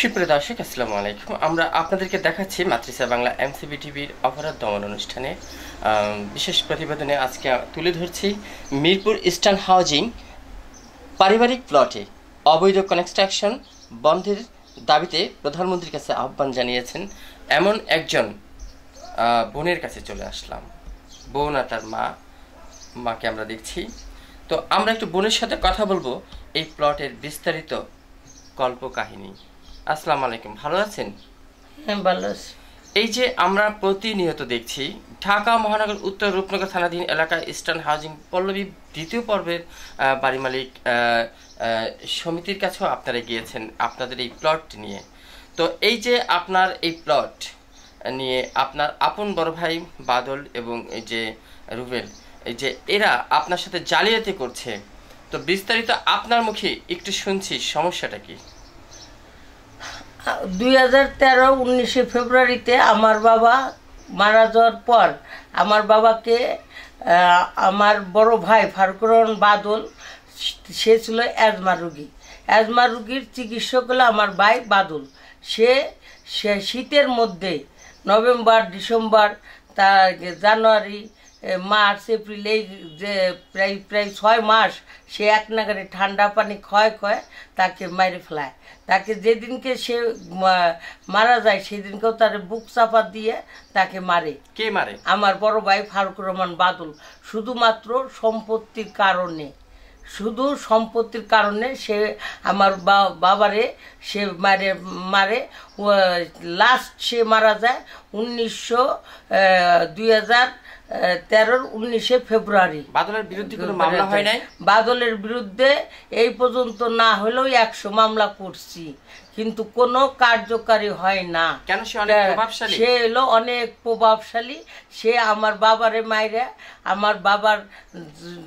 সুপ্রিয় দর্শক আসসালামু আলাইকুম আমরা আপনাদেরকে দেখাচ্ছি মাতৃসা বাংলা এমসিবি টিভির অপরাধ দমন অনুষ্ঠানে বিশেষ প্রতিবেদনে আজকে তুলে ধরছি মিরপুর ইস্টার্ন হাউজিং পারিবারিক প্লটে অবৈধ কনস্ট্রাকশন বন্ধের দাবিতে প্রধানমন্ত্রীর কাছে আহ্বান জানিয়েছেন এমন একজন বোনের কাছে চলে আসলাম বোন আর তার মা মাকে আমরা দেখছি তো আমরা একটু বোনের সাথে কথা বলবো এই প্লটের বিস্তারিত কাহিনী আসসালাম আলাইকুম ভালো আছেন হ্যাঁ ভালো এই যে আমরা প্রতিনিয়ত দেখছি ঢাকা মহানগর উত্তর রূপনগর থানাধীন এলাকায় ইস্টার্ন হাউজিং পল্লবী দ্বিতীয় পর্বের বাড়ি মালিক সমিতির কাছেও আপনারা গিয়েছেন আপনাদের এই প্লট নিয়ে তো এই যে আপনার এই প্লট নিয়ে আপনার আপন বড় ভাই বাদল এবং এই যে রুবেল এই যে এরা আপনার সাথে জালিয়াতি করছে তো বিস্তারিত আপনার মুখে একটু শুনছি সমস্যাটা কী দুই হাজার তেরো উনিশে ফেব্রুয়ারিতে আমার বাবা মারা যাওয়ার পর আমার বাবাকে আমার বড় ভাই ফারুকরণ বাদল সে ছিল অ্যাজমা রুগী অ্যাজমা রুগীর চিকিৎসক হলো আমার ভাই বাদল সে শীতের মধ্যে নভেম্বর ডিসেম্বর তা জানুয়ারি মার্চ এপ্রিলে যে প্রায় প্রায় ছয় মাস সে এক নাগারে ঠান্ডা পানি ক্ষয় ক্ষয় তাকে মেরে ফেলায় তাকে যেদিনকে সে মারা যায় সেদিনকেও তার বুক চাপা দিয়ে তাকে মারে কে মারে আমার বড় ভাই ফারুক রহমান বাদল শুধুমাত্র সম্পত্তির কারণে শুধু সম্পত্তির কারণে সে আমার বাবারে সে মারে মারে লাস্ট সে মারা যায় উনিশশো দুই হাজার তেরোর উনিশে ফেব্রুয়ারি বাদলের বিরুদ্ধে কোনো মামলা হয় নাই বাদলের বিরুদ্ধে এই পর্যন্ত না হলেও একশো মামলা করছি কিন্তু কোনো কার্যকারী হয় না কেন সে অনেক প্রভাবশালী সে এলো অনেক প্রভাবশালী সে আমার বাবারে মাইরে আমার বাবার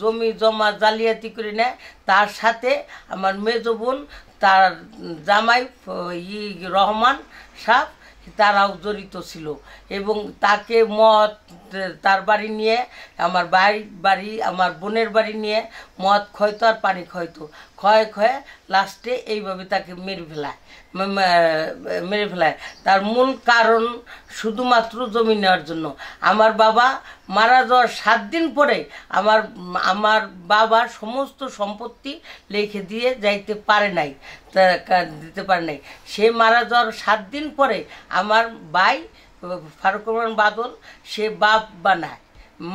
জমি জমা জালিয়াতি করে নেয় তার সাথে আমার মেজ বোন তার জামাই ই রহমান সাহ তারাও জড়িত ছিল এবং তাকে মদ তার বাড়ি নিয়ে আমার ভাই বাড়ি আমার বোনের বাড়ি নিয়ে মদ খয়তো আর পানি খয়তো ক্ষয় ক্ষয়ে লাস্টে এইভাবে তাকে মেরে ফেলায় মেরে ফেলায় তার মূল কারণ শুধুমাত্র জমি নেওয়ার জন্য আমার বাবা মারা যাওয়ার সাত দিন পরে আমার আমার বাবা সমস্ত সম্পত্তি লিখে দিয়ে যাইতে পারে নাই দিতে পারে নাই সে মারা যাওয়ার সাত দিন পরে আমার ভাই ফারুক রহমান বাদল সে বাপ বানায়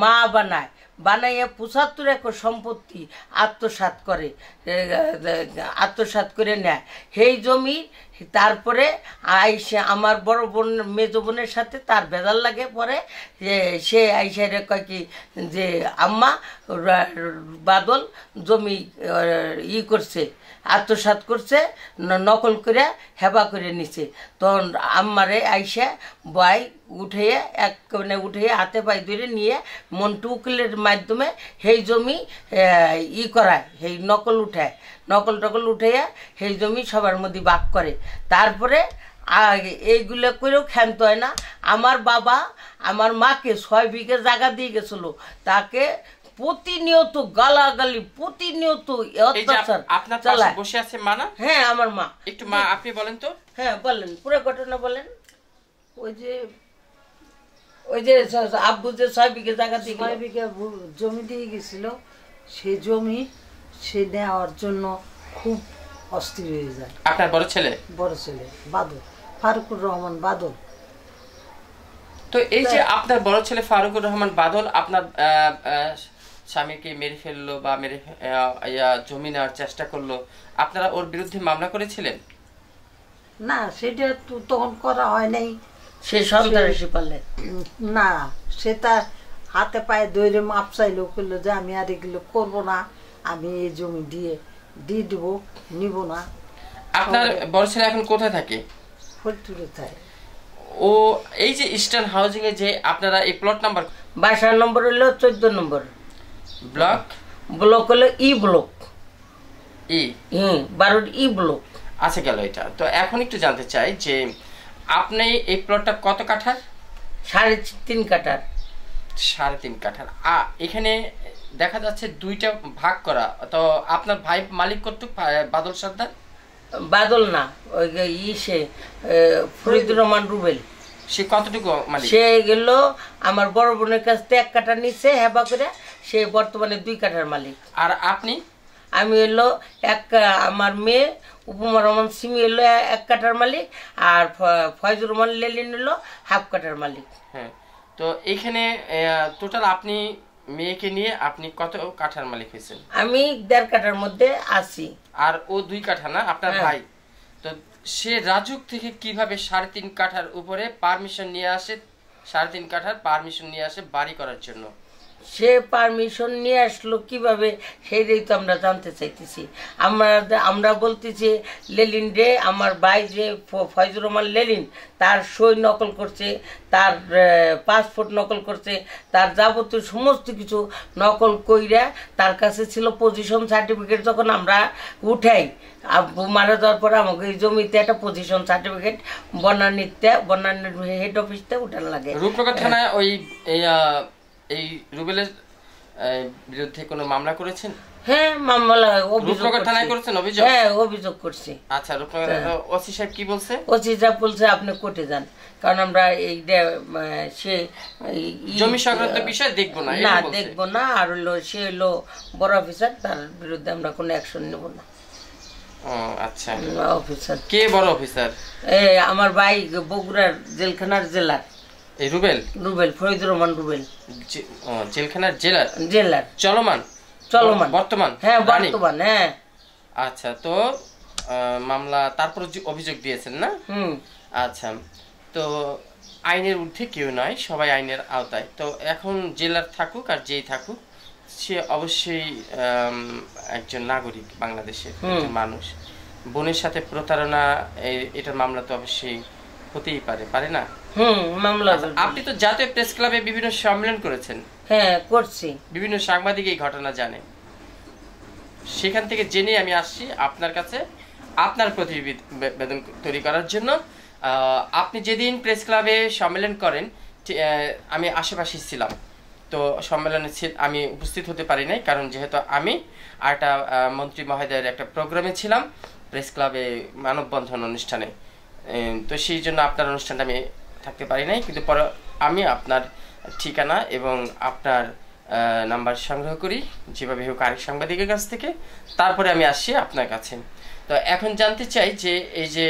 মা বানায় বানাইয়া পঁচাত্তর একর সম্পত্তি আত্মসাত করে আত্মসাত করে নেয় সেই জমি তারপরে আইসে আমার বড় বোন মেজ বোনের সাথে তার বেদাল লাগে পরে সে আইসে কয় কি যে আম্মা বাদল জমি ই করছে আত্মসাত করছে নকল করে হেবা করে নিছে তখন আমারে আইসা বাই উঠে এক মানে উঠে হাতে পায়ে ধরে নিয়ে মন টুকলের মাধ্যমে সেই জমি ই করায় সেই নকল উঠায় নকল টকল উঠে সেই জমি সবার মধ্যে বাক করে তারপরে এইগুলো করেও ক্ষান্ত হয় না আমার বাবা আমার মাকে ছয় বিঘে জায়গা দিয়ে গেছিলো তাকে প্রতিনিয়ত গালাগালি প্রতিনিয়ত অত্যাচার আপনার বসে আছে মা না হ্যাঁ আমার মা একটু মা আপনি বলেন তো হ্যাঁ বলেন পুরো ঘটনা বলেন ওই যে ওই যে আব্বু যে ছয় বিঘে জায়গা দিয়ে ছয় বিঘে জমি দিয়ে গেছিল সে জমি সে নেওয়ার জন্য খুব অস্থির হয়ে যায় আপনার বড় ছেলে বড় ছেলে বাদল ফারুকুর রহমান বাদল তো এই যে আপনার বড় ছেলে ফারুকুর রহমান বাদল আপনার স্বামীকে মেরে ফেললো বা মেরে জমি নেওয়ার চেষ্টা করলো আপনারা ওর বিরুদ্ধে মামলা করেছিলেন না সেটা তো তখন করা হয় নাই সে সন্ত্রাসী পালে না সে হাতে পায়ে দৈরে মাপ চাইলো করলো যে আমি আর এগুলো করবো না আমি এই জমি দিয়ে দিয়ে দেবো নিব না আপনার বড় ছেলে এখন কোথায় থাকে ফরিদপুরে থাকে ও এই যে ইস্টার্ন হাউজিং এ যে আপনারা এই প্লট নাম্বার বাসার নম্বর হলো চোদ্দ নম্বর ব্লক ব্লক হলো ই ব্লক ই হুম বারোর ই ব্লক আছে গেল এটা তো এখন একটু জানতে চাই যে আপনি এই প্লটটা কত কাঠার সাড়ে তিন কাঠার সাড়ে তিন কাঠার আ এখানে দেখা যাচ্ছে দুইটা ভাগ করা তো আপনার ভাই মালিক কর্তৃক বাদল সর্দার বাদল না ওই ই সে ফরিদুর রহমান রুবেল সে কতটুকু মানে সে গেল আমার বড় বোনের কাছ থেকে এক কাটা নিচ্ছে হেবা করে সে বর্তমানে দুই কাঠার মালিক আর আপনি আমি এলো এক আমার মেয়ে উপমা রহমান সিমি এলো এক কাঠার মালিক আর ফয়জুর রহমান লেলিন এলো হাফ কাঠার মালিক হ্যাঁ তো এখানে টোটাল আপনি মেয়েকে নিয়ে আপনি কত কাঠার মালিক হয়েছেন আমি দেড় কাঠার মধ্যে আছি আর ও দুই কাঠা না আপনার হ্যাঁ। ভাই তো সে রাজুক থেকে কিভাবে সাড়ে তিন কাঠার উপরে পারমিশন নিয়ে আসে সাড়ে তিন কাঠার পারমিশন নিয়ে আসে বাড়ি করার জন্য সে পারমিশন নিয়ে আসলো কিভাবে দিয়ে তো আমরা জানতে চাইতেছি আমরা আমরা বলতেছি লেলিন রে আমার ভাই যে ফয়জুর রহমান লেলিন তার সই নকল করছে তার পাসপোর্ট নকল করছে তার যাবতীয় সমস্ত কিছু নকল কইরা তার কাছে ছিল পজিশন সার্টিফিকেট যখন আমরা উঠাই মারা যাওয়ার পরে আমাকে এই জমিতে একটা পজিশন সার্টিফিকেট বনানীতে বনানীর হেড অফিসতে উঠার লাগে রূপনগর থানায় ওই এই রুবেলের বিরুদ্ধে কোনো মামলা করেছেন হ্যাঁ মামলা রূপনগর থানায় করেছেন অভিযোগ হ্যাঁ অভিযোগ করছি আচ্ছা রূপনগর হ্যাঁ। ওসি সাহেব কি বলছে ওসি সাহেব বলছে আপনি কোর্টে যান কারণ আমরা এই সে জমি সংক্রান্ত বিষয় দেখবো না না দেখবো না আর হলো সে হলো বড় অফিসার তার বিরুদ্ধে আমরা কোনো অ্যাকশন নেব না আচ্ছা অফিসার কে বড় অফিসার এ আমার ভাই বগুড়ার জেলখানার জেলার এই রুবেল রুবেল ফরিদুর রহমান রুবেল জেলখানার জেলার জেলার চলমান চলমান বর্তমান হ্যাঁ বর্তমান হ্যাঁ আচ্ছা তো মামলা তারপর অভিযোগ দিয়েছেন না হুম আচ্ছা তো আইনের ঊর্ধ্বে কেউ নয় সবাই আইনের আওতায় তো এখন জেলার থাকুক আর যেই থাকুক সে অবশ্যই একজন নাগরিক বাংলাদেশের মানুষ বোনের সাথে প্রতারণা এটার মামলা তো অবশ্যই হতেই পারে পারে না হুম মামলা আচ্ছা, আপনি তো জাতীয় প্রেস ক্লাবে বিভিন্ন সম্মেলন করেছেন হ্যাঁ করছি বিভিন্ন সাংবাদিক এই ঘটনা জানে সেখান থেকে জেনে আমি আসছি আপনার কাছে আপনার প্রতিবেদন তৈরি করার জন্য আপনি যেদিন প্রেস ক্লাবে সম্মেলন করেন আমি আশেপাশে ছিলাম তো সম্মেলনে আমি উপস্থিত হতে পারি নাই কারণ যেহেতু আমি আরেকটা মন্ত্রী মহোদয়ের একটা প্রোগ্রামে ছিলাম প্রেস ক্লাবে মানববন্ধন অনুষ্ঠানে তো সেই জন্য আপনার অনুষ্ঠানটা আমি থাকতে পারি নাই কিন্তু পরে আমি আপনার ঠিকানা এবং আপনার নাম্বার সংগ্রহ করি যেভাবে হোক আরেক সাংবাদিকের কাছ থেকে তারপরে আমি আসি আপনার কাছে তো এখন জানতে চাই যে এই যে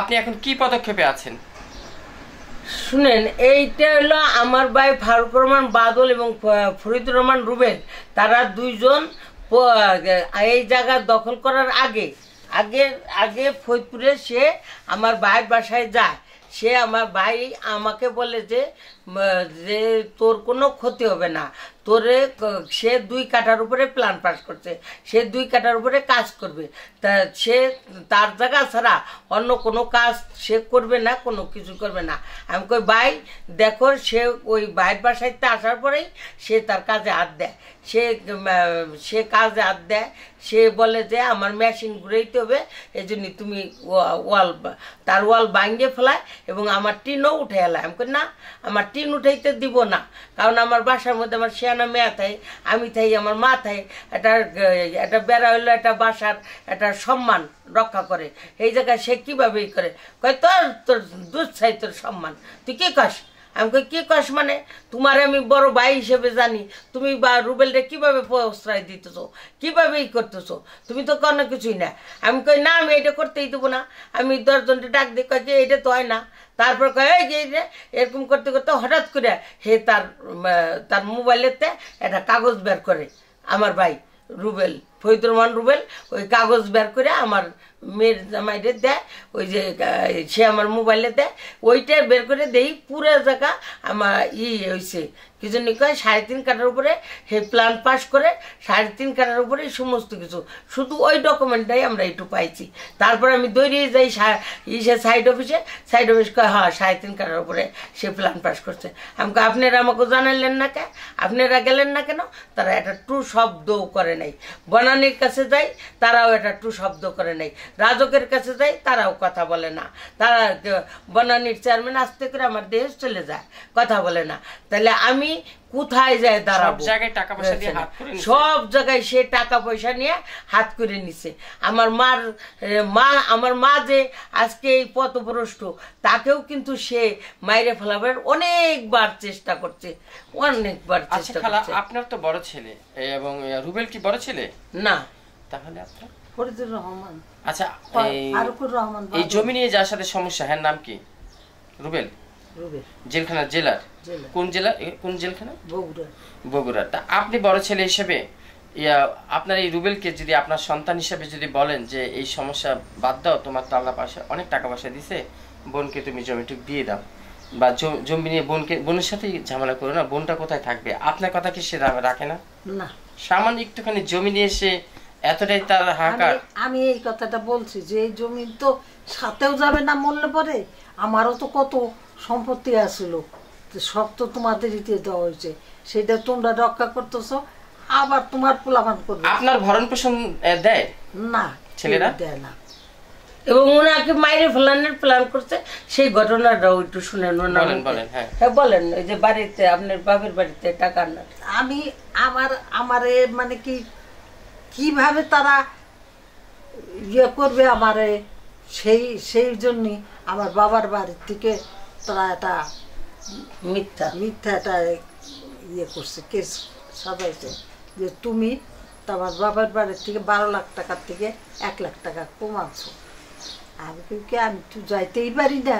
আপনি এখন কি পদক্ষেপে আছেন শুনেন এইটা হলো আমার ভাই ফারুক রহমান বাদল এবং ফরিদুর রহমান রুবেল তারা দুইজন এই জায়গা দখল করার আগে আগে আগে ফরিদপুরে সে আমার ভাইয়ের বাসায় যায় সে আমার ভাই আমাকে বলে যে তোর কোনো ক্ষতি হবে না তোরে সে দুই কাটার উপরে প্ল্যান পাস করছে সে দুই কাটার উপরে কাজ করবে তা সে তার জায়গা ছাড়া অন্য কোনো কাজ সে করবে না কোনো কিছু করবে না আমি কই ভাই দেখো সে ওই ভাইয়ের বাসাইতে আসার পরেই সে তার কাজে হাত দেয় সে সে কাজে হাত দেয় সে বলে যে আমার মেশিন ঘুরাইতে হবে এই জন্যই তুমি ওয়াল তার ওয়াল ভাঙিয়ে ফেলায় এবং আমার টিনও উঠে এলায় আমি কই না আমার টিন উঠাইতে দিব না কারণ আমার বাসার মধ্যে আমার শেয়ার না মেথায় আমি থাই আমার মাথায় এটা এটা বেড়া হইলো একটা বাসার একটা সম্মান রক্ষা করে এই জায়গায় সে কীভাবে করে কয় তোর তোর দুঃসাই তোর সম্মান তুই কী কস আমি কই কী কস মানে তোমার আমি বড় ভাই হিসেবে জানি তুমি বা রুবেলটা কীভাবে প্রশ্রয় দিতেছো কীভাবে ই করতেছো তুমি তো কোনো কিছুই না আমি কই না আমি এটা করতেই দেবো না আমি দশজনটা ডাক দিই কয় যে এটা তো হয় না তারপর এই যে এরকম করতে করতে হঠাৎ করে হে তার তার মোবাইলেতে একটা কাগজ বের করে আমার ভাই রুবেল ফহিদুর রুবেল ওই কাগজ বের করে আমার মেয়ের জামাইরে দেয় ওই যে সে আমার মোবাইলে দেয় ওইটা বের করে দেই পুরো জায়গা আমার ই হয়েছে কি জন্য কয় সাড়ে তিন কাটার উপরে সেই প্ল্যান পাস করে সাড়ে তিন কাটার উপরে সমস্ত কিছু শুধু ওই ডকুমেন্টটাই আমরা একটু পাইছি তারপর আমি দৌড়িয়ে যাই ইসে সাইড অফিসে সাইড অফিস কয় হ্যাঁ সাড়ে তিন কাটার উপরে সে প্ল্যান পাস করছে আমাকে আপনারা আমাকে জানালেন না কে আপনারা গেলেন না কেন তারা একটা টু শব্দও করে নাই বনান রানীর কাছে যাই তারাও এটা টু শব্দ করে নেই রাজকের কাছে যাই তারাও কথা বলে না তারা বনানির চেয়ারম্যান আসতে করে আমার দেশ চলে যায় কথা বলে না তাহলে আমি কোথায় যায় দাঁড়াবো জায়গায় টাকা পয়সা দিয়ে সব জায়গায় সে টাকা পয়সা নিয়ে হাত করে নিছে আমার মার মা আমার মা যে আজকে এই পথভ্রষ্ট তাকেও কিন্তু সে মাইরে ফেলাবার অনেকবার চেষ্টা করছে অনেকবার আচ্ছা চেষ্টা করছে আপনার তো বড় ছেলে এবং রুবেল কি বড় ছেলে না তাহলে আপনার ফরিদুর রহমান আচ্ছা ফারুকুর রহমান এই জমি নিয়ে যার সাথে সমস্যা হ্যাঁ নাম কি রুবেল জেলখানা জেলার কোন জেলা কোন জেলখানা বগুড়া বগুড়া তা আপনি বড় ছেলে হিসেবে ইয়া আপনার এই রুবেলকে যদি আপনার সন্তান হিসেবে যদি বলেন যে এই সমস্যা বাদ দাও তোমার তো পয়সা অনেক টাকা পয়সা দিছে বোনকে তুমি জমিটুক দিয়ে দাও বা জমি নিয়ে বোনকে বোনের সাথে ঝামেলা করো না বোনটা কোথায় থাকবে আপনার কথা কি সে রাখে না না সামান্য একটুখানি জমি নিয়ে এসে এতটাই তার হাহাকার আমি এই কথাটা বলছি যে এই জমি তো সাথেও যাবে না মরলে পরে আমারও তো কত সম্পত্তি আসিল সব তো তোমাদের দিয়ে দেওয়া হয়েছে সেটা তোমরা রক্ষা করতেছ আবার তোমার পোলাপান করবে আপনার ভরণ পোষণ দেয় না ছেলেরা দেয় না এবং ওনাকে মাইরে ফেলানোর প্ল্যান করছে সেই ঘটনাটাও একটু শুনেন হ্যাঁ।, হ্যাঁ বলেন যে বাড়িতে আপনার বাপের বাড়িতে টাকা না আমি আমার আমার মানে কি কিভাবে তারা ইয়ে করবে আমারে সেই সেই জন্যই আমার বাবার বাড়ির থেকে মিথ্যাটা মিথ্যা মিথ্যাটা ইয়ে করছে কেস সাজাইছে যে তুমি তোমার বাবার বাড়ির থেকে বারো লাখ টাকার থেকে এক লাখ টাকা কমাচ্ছো আমি কি আমি তো যাইতেই পারি না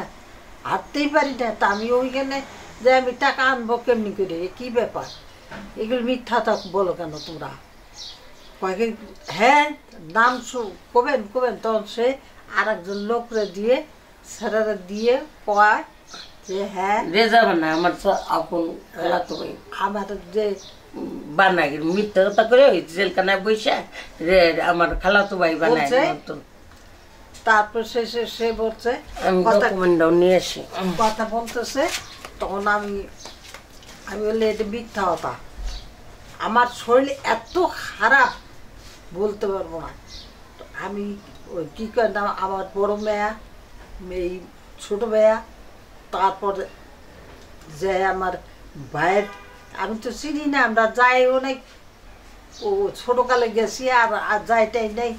হাঁটতেই পারি না তা আমি ওইখানে যে আমি টাকা আনবো কেমনি করে কী ব্যাপার এগুলো মিথ্যা তা বলো কেন তোমরা কয়েক হ্যাঁ নাম কবেন কবেন তখন সে আর একজন লোকরে দিয়ে স্যারারা দিয়ে কয় যে হ্যাঁ আমার খালাতো ভাই যে মিথ্যা কথা করে জেলখানায় রে আমার ভাই তারপর শেষে সে বলছে নিয়ে কথা বলতেছে তখন আমি আমি এটা মিথ্যা কথা আমার শরীর এত খারাপ বলতে পারবো না আমি ওই কী করে আমার বড় মেয়া এই ছোটো মেয়া তারপর যে আমার ভাইয়ের আমি তো চিনি না আমরা যাই অনেক ও ছোটোকালে গেছি আর আর যাইটাই নাই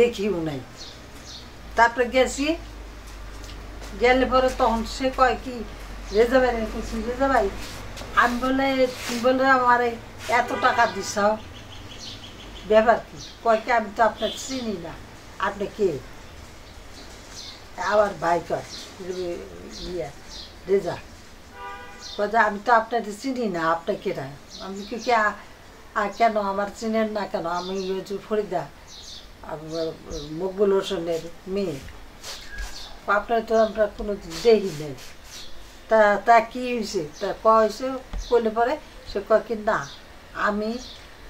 দেখিও নাই তারপরে গেছি গেলে পরে তখন সে কয় কি রেজা ভাই কিছু রেজা ভাই আমি বলে বলে আমার এত টাকা দিস ব্যাপার কি কয় কি আমি তো আপনার চিনি না আপনি কে আবার ভাই কয় ইয়া রেজা আমি তো আপনাকে চিনি না আপনাকে আমি কি কেন আমার চিনেন না কেন আমি হচ্ছে ফরিদা মকবুল হোসেনের মেয়ে আপনার তো আমরা কোনো দেখি নাই তা তা কী হয়েছে তা ক হয়েছে করলে পরে সে কয় কি না আমি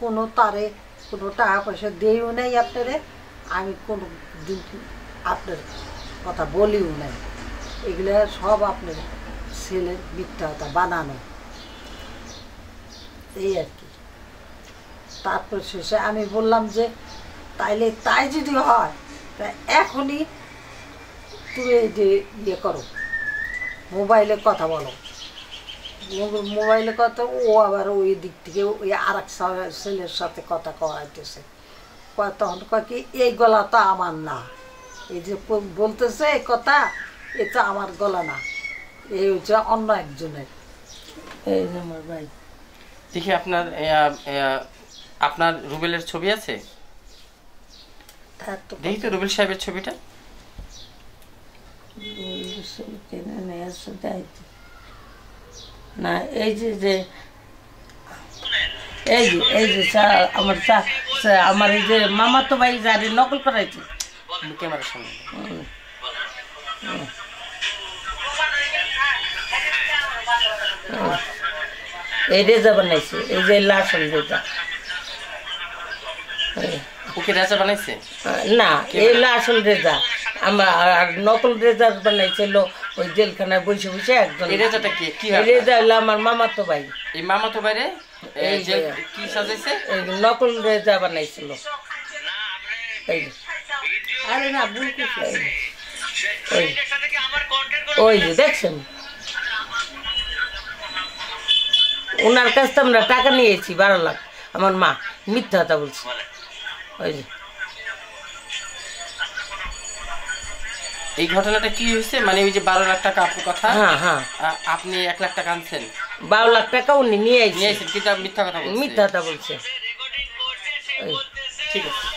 কোনো তারে কোনো টাকা পয়সা দিইও নাই আপনারে আমি কোনো দিন আপনার কথা বলিও নাই এগুলো সব আপনার সেনের বিখ্যাত বানানো এই আর কি তারপর শেষে আমি বললাম যে তাইলে তাই যদি হয় তা এখনই তুমি যে ইয়ে করো মোবাইলে কথা বলো মোবাইলে কথা ও আবার ওই দিক থেকে ওই আর এক ছেলের সাথে কথা করাইতেছে তখন কয় কি এই গলা তো আমার না এই যে বলতেছে এই কথা এ তো আমার গলা না এই হচ্ছে অন্য একজনের এই যে আমার ভাই দেখি আপনার আপনার রুবেলের ছবি আছে দেখি তো রুবেল সাহেবের ছবিটা না এই যে যে এই যে এই যে আমার আমার এই যে মামা তো ভাই যারে নকল করাইছে ক্যামেরার সামনে এই রেজা বানাইছে এই যে লাশ যেটা বানাইছে না এগুলো আসল রেজা আমরা আর নকল বানাইছে বানাইছিল ওই জেলখানায় বসে বসে একদম রেজাটা কি রেজা হলো আমার মামাতো ভাই এই মামাতো ভাইরে কি সাজাইছে নকল রেজা বানাইছিল আরে না ওই ওই দেখছেন ওনার কাছ থেকে আমরা টাকা নিয়েছি বারো লাখ আমার মা মিথ্যা কথা বলছি ওই যে এই ঘটনাটা কি হয়েছে মানে ওই যে বারো লাখ টাকা আপনার কথা হ্যাঁ হ্যাঁ আপনি এক লাখ টাকা আনছেন বারো লাখ টাকা উনি নিয়ে আসছেন কিন্তু মিথ্যা কথা মিথ্যা কথা বলছে ঠিক আছে